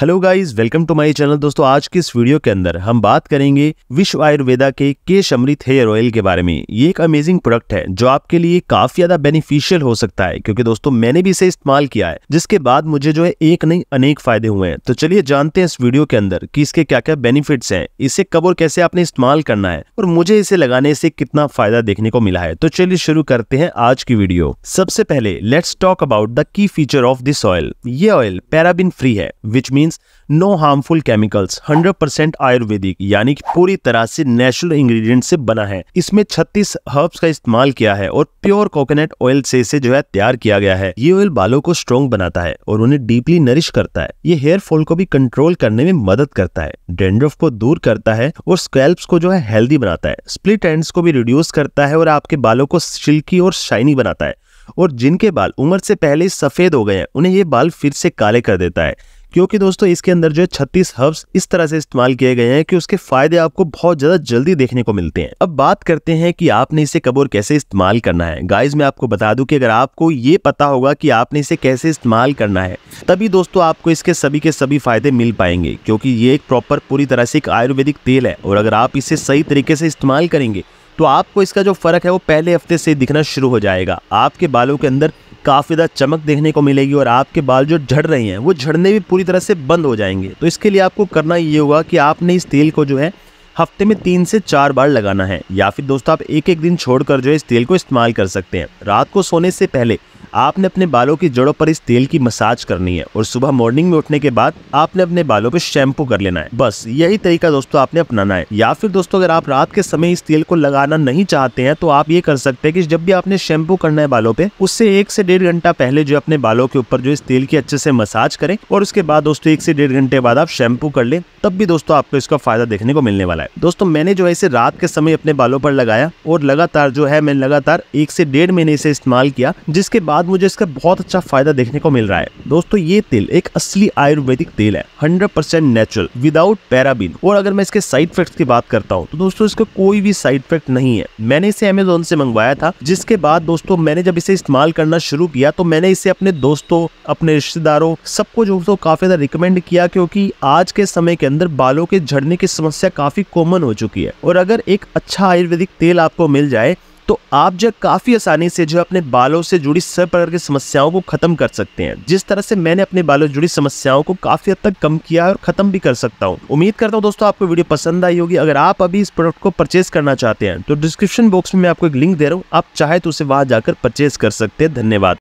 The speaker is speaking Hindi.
hello guys welcome to my channel दोस्तों आज की इस वीडियो के अंदर हम बात करेंगे विश्व आयुर्वेदा के केश अमृत हेयर ऑयल के बारे में ये एक अमेजिंग प्रोडक्ट है जो आपके लिए काफी ज्यादा बेनिफिशियल हो सकता है क्योंकि दोस्तों मैंने भी इसे इस्तेमाल किया है जिसके बाद मुझे जो है एक नहीं अनेक फायदे हुए हैं तो चलिए जानते हैं इस वीडियो के अंदर की इसके क्या क्या बेनिफिट है इसे कब और कैसे आपने इस्तेमाल करना है और मुझे इसे लगाने से कितना फायदा देखने को मिला है तो चलिए शुरू करते हैं आज की वीडियो सबसे पहले let's talk about the key feature of this oil ये ऑयल पैराबिन फ्री है which mean means no harmful chemicals 100% ayurvedic यानी कि पूरी तरह से नेचुरल इंग्रेडिएंट से बना है इसमें 36 हर्ब्स का इस्तेमाल किया है और प्योर कोकोनट ऑयल से इसे जो है तैयार किया गया है ये ऑयल बालों को स्ट्रॉन्ग बनाता है और उन्हें डीपली नरिश करता है ये हेयर फॉल को भी कंट्रोल करने में मदद करता है डेंड्रफ को दूर करता है और स्कैल्प्स को जो है हेल्दी बनाता है स्प्लिट एंड को भी रिड्यूस करता है और आपके बालों को सिल्की और शाइनी बनाता है और जिनके बाल उम्र से पहले सफ़ेद हो गए हैं उन्हें ये बाल फिर से काले कर देता है क्योंकि दोस्तों इसके अंदर जो है छत्तीस हर्ब्स इस तरह से इस्तेमाल किए गए हैं कि उसके फायदे आपको बहुत ज्यादा जल्दी देखने को मिलते हैं अब बात करते हैं कि आपने इसे कब और कैसे इस्तेमाल करना है गाइज मैं आपको बता दूं कि अगर आपको ये पता होगा कि आपने इसे कैसे इस्तेमाल करना है तभी दोस्तों आपको इसके सभी के सभी फायदे मिल पाएंगे क्योंकि ये एक प्रॉपर पूरी तरह से एक आयुर्वेदिक तेल है और अगर आप इसे सही तरीके से इस्तेमाल करेंगे तो आपको इसका जो फ़र्क है वो पहले हफ्ते से दिखना शुरू हो जाएगा आपके बालों के अंदर काफ़ी ज़्यादा चमक देखने को मिलेगी और आपके बाल जो झड़ रहे हैं वो झड़ने भी पूरी तरह से बंद हो जाएंगे तो इसके लिए आपको करना ये होगा कि आपने इस तेल को जो है हफ्ते में तीन से चार बार लगाना है या फिर दोस्तों आप एक एक दिन छोड़कर जो है इस तेल को इस्तेमाल कर सकते हैं रात को सोने से पहले आपने अपने बालों की जड़ों पर इस तेल की मसाज करनी है और सुबह मॉर्निंग में उठने के बाद आपने अपने बालों पे शैम्पू कर लेना है बस यही तरीका दोस्तों आपने अपनाना है या फिर दोस्तों अगर आप रात के समय इस तेल को लगाना नहीं चाहते हैं तो आप ये कर सकते हैं कि जब भी आपने शैम्पू करना है बालों पे उससे एक से डेढ़ घंटा पहले जो अपने बालों के ऊपर जो इस तेल की अच्छे से मसाज करें और उसके बाद दोस्तों एक से डेढ़ घंटे बाद आप शैम्पू कर ले तब भी दोस्तों आपको इसका फायदा देखने को मिलने वाला है दोस्तों मैंने जो है इसे रात के समय अपने बालों पर लगाया और लगातार जो है मैंने लगातार एक से डेढ़ महीने इसे इस्तेमाल किया जिसके बाद बाद मुझे इसका बहुत अच्छा फायदा देखने को मिल रहा है दोस्तों ये तेल एक असली आयुर्वेदिक तेल है 100% परसेंट नेचुरल विदाउट पैराबिन और अगर मैं इसके साइड इफेक्ट की बात करता हूँ तो दोस्तों इसका कोई भी साइड इफेक्ट नहीं है मैंने इसे अमेजोन से मंगवाया था जिसके बाद दोस्तों मैंने जब इसे इस्तेमाल करना शुरू किया तो मैंने इसे अपने दोस्तों अपने रिश्तेदारों सबको दोस्तों काफी ज्यादा रिकमेंड किया क्योंकि आज के समय के अंदर बालों के झड़ने की समस्या काफी कॉमन हो चुकी है और अगर एक अच्छा आयुर्वेदिक तेल आपको मिल जाए तो आप जो काफ़ी आसानी से जो अपने बालों से जुड़ी सब प्रकार की समस्याओं को ख़त्म कर सकते हैं जिस तरह से मैंने अपने बालों से जुड़ी समस्याओं को काफ़ी हद तक कम किया और ख़त्म भी कर सकता हूँ उम्मीद करता हूँ दोस्तों आपको वीडियो पसंद आई होगी अगर आप अभी इस प्रोडक्ट को परचेज करना चाहते हैं तो डिस्क्रिप्शन बॉक्स में मैं आपको एक लिंक दे रहा हूँ आप चाहे तो उसे वहाँ जाकर परचेज कर सकते हैं धन्यवाद